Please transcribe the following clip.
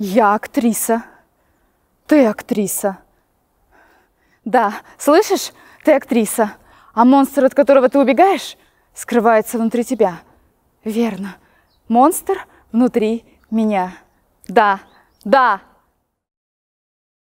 Я актриса. Ты актриса. Да, слышишь? Ты актриса. А монстр, от которого ты убегаешь, скрывается внутри тебя. Верно. Монстр внутри меня. Да, да,